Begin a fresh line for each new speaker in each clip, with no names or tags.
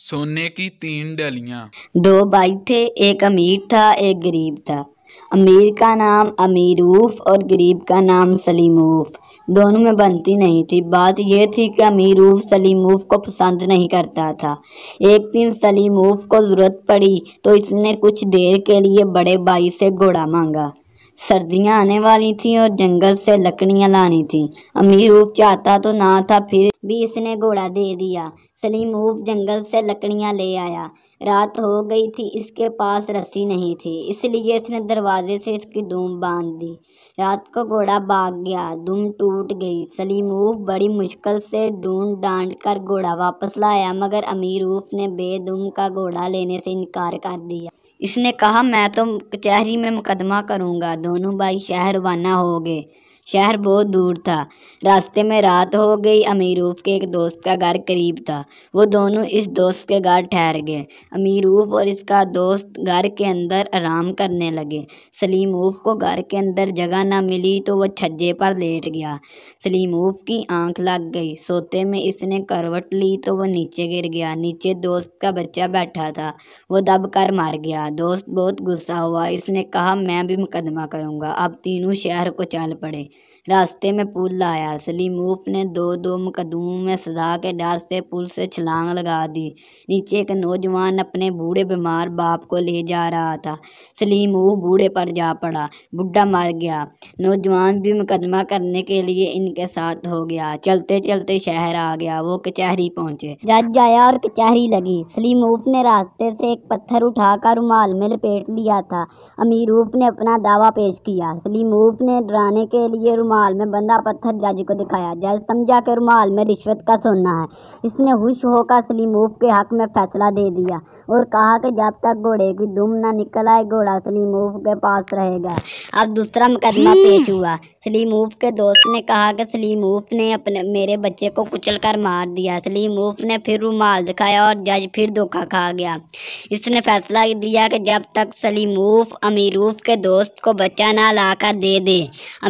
सोने की तीन डलियाँ दो भाई थे एक अमीर था एक गरीब था अमीर का नाम अमीरूफ और गरीब का नाम सलीमूफ दोनों में बनती नहीं थी बात यह थी कि अमीरूफ सलीमूफ को पसंद नहीं करता था एक दिन सलीमूफ को ज़रूरत पड़ी तो इसने कुछ देर के लिए बड़े भाई से घोड़ा मांगा सर्दियां आने वाली थी और जंगल से लकड़ियां लानी थी अमीर ऊप चाहता तो ना था फिर भी इसने घोड़ा दे दिया सलीम ऊप जंगल से लकड़ियां ले आया रात हो गई थी इसके पास रस्सी नहीं थी इसलिए इसने दरवाजे से इसकी दुम बांध दी रात को घोड़ा भाग गया दुम टूट गई सलीम ऊप बड़ी मुश्किल से ढूंढ डांट कर घोड़ा वापस लाया मगर अमीर ऊप ने बेदुम का घोड़ा लेने से इनकार कर दिया इसने कहा मैं तो कचहरी में मुकदमा करूंगा दोनों भाई शहर रवाना हो गए शहर बहुत दूर था रास्ते में रात हो गई अमीरूफ के एक दोस्त का घर करीब था वो दोनों इस दोस्त के घर ठहर गए अमीरूफ और इसका दोस्त घर के अंदर आराम करने लगे सलीमूफ को घर के अंदर जगह ना मिली तो वह छज्जे पर लेट गया सलीमूफ की आंख लग गई सोते में इसने करवट ली तो वो नीचे गिर गया नीचे दोस्त का बच्चा बैठा था वो दब कर मार गया दोस्त बहुत गुस्सा हुआ इसने कहा मैं भी मुकदमा करूँगा अब तीनों शहर को चल पड़े रास्ते में पुल लाया सलीमोफ ने दो दो मुकदमों में सजा के डर से पुल से छलांग लगा दी नीचे एक नौजवान अपने बूढ़े बीमार बाप को ले जा रहा था सलीमोफ बूढ़े पर जा पड़ा बुढ़ा मर गया नौजवान भी मुकदमा करने के लिए इनके साथ हो गया चलते चलते शहर आ गया वो कचहरी पहुंचे जज आया और कचहरी लगी सलीमोफ ने रास्ते से एक पत्थर उठाकर रुमाल में लपेट लिया था अमीरूफ ने अपना दावा पेश किया सलीमोफ ने डराने के लिए रुमाल रुमाल में बंदा पत्थर जाजी को दिखाया जाज समझा के रुमाल में रिश्वत का सोना है इसने हुश होकर सलीमूब के हक में फैसला दे दिया और कहा कि जब तक घोड़े की दुम ना निकल आए घोड़ा सलीमूब के पास रहेगा अब दूसरा मुकदमा पेश हुआ सलीमूफ के दोस्त ने कहा कि सलीमूफ ने अपने मेरे बच्चे को कुचल कर मार दिया सलीमूफ ने फिर रुमाल दिखाया और जज फिर धोखा खा गया इसने फैसला दिया कि जब तक सलीमूफ अमीरूफ के दोस्त को बच्चा ना लाकर दे दे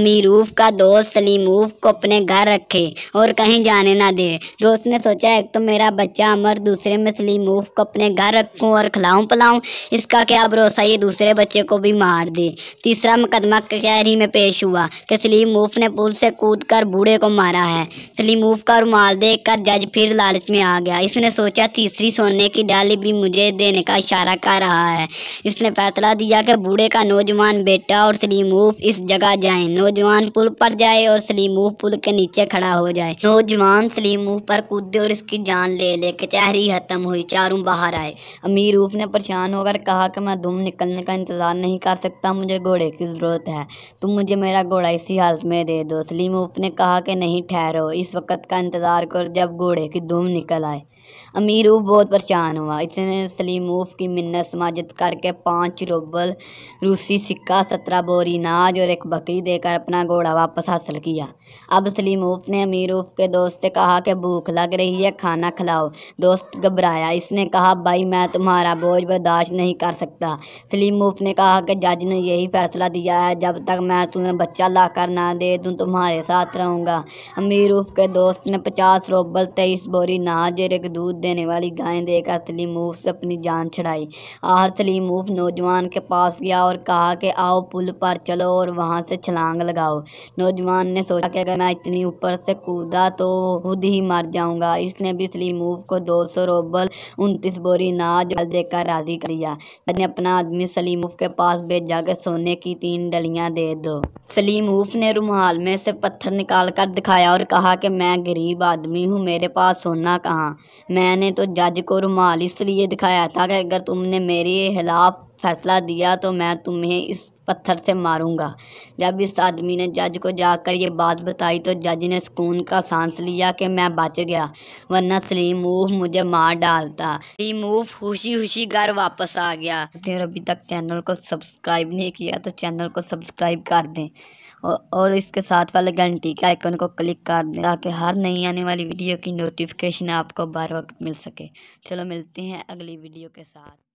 अमीरूफ का दोस्त सलीम ऊफ को अपने घर रखे और कहीं जाने ना दे दोस्त ने सोचा एक तो मेरा बच्चा अमर दूसरे में सलीमूफ को अपने घर रखूं और खिलाऊं पिलाऊं इसका क्या भरोसा ये दूसरे बच्चे को भी मार दे तीसरा मुकदमा कचहरी में पेश हुआ कि सलीमूफ ने पुल से कूद कर बूढ़े को मारा है सलीम ऊफ का रुमाल देख कर जज फिर लालच में आ गया इसने सोचा तीसरी सोने की डाली भी मुझे देने का इशारा कर रहा है इसने फैसला दिया कि बूढ़े का नौजवान बेटा और सलीम ऊफ इस जगह जाए नौजवान पुल पर पर जाए और सलीमूह पुल के नीचे खड़ा हो जाए नौजवान सलीमूह पर कूदे और इसकी जान ले ले कचहरी खत्म हुई चारों बाहर आए अमीर रूप ने परेशान होकर कहा कि मैं धूम निकलने का इंतजार नहीं कर सकता मुझे घोड़े की ज़रूरत है तुम मुझे मेरा घोड़ा इसी हालत में दे दो सलीमूफ ने कहा कि नहीं ठहरो इस वक्त का इंतज़ार करो जब घोड़े की धूम निकल आए अमीरूफ बहुत परेशान हुआ इसने सलीमूफ की मिन्नत समाजत करके पाँच रूबल रूसी सिक्का सत्रह बोरी नाज और एक बकरी देकर अपना घोड़ा वापस हासिल किया अब सलीमोफ ने अमीरोफ के दोस्त से कहा कि भूख लग रही है खाना खिलाओ दोस्त घबराया इसने कहा भाई मैं तुम्हारा बोझ बर्दाश्त नहीं कर सकता उफ ने कहा कि जज ने यही फैसला दिया है जब तक मैं तुम्हें बच्चा ला कर ना दे दूँ तो तुम्हारे साथ रहूँगा अमीरूफ के दोस्त ने पचास रोबल तेईस बोरी नहाज एक दूध देने वाली गायें देकर सलीमोफ से अपनी जान छड़ाई आहर सलीमोफ नौजवान के पास गया और कहा कि आओ पुल पर चलो और वहाँ से छलांग लगाओ नौजवान ने सोचा कि अगर मैं इतनी ऊपर से कूदा तो खुद ही मर जाऊंगा इसने भी मूव को दो सौ रोबल उनतीस बोरी नाज देकर राजी कर दिया ने अपना आदमी सलीमूफ के पास भेजा के सोने की तीन डलियां दे दो सलीमूफ ने रुमाल में से पत्थर निकाल कर दिखाया और कहा कि मैं गरीब आदमी हूँ मेरे पास सोना कहाँ मैंने तो जज को रुमाल इसलिए दिखाया था कि अगर तुमने मेरे खिलाफ फैसला दिया तो मैं तुम्हें इस पत्थर से मारूंगा जब इस आदमी ने जज को जाकर ये बात बताई तो जज ने सुकून का सांस लिया कि मैं बच गया वरना सलीम ऊफ मुझे मार डालता सलीम ऊफ खुशी खुशी घर वापस आ गया अगर अभी तक चैनल को सब्सक्राइब नहीं किया तो चैनल को सब्सक्राइब कर दें और इसके साथ वाले घंटी के आइकन को क्लिक कर दें ताकि हर नई आने वाली वीडियो की नोटिफिकेशन आपको बार वक्त मिल सके चलो मिलते हैं अगली वीडियो के साथ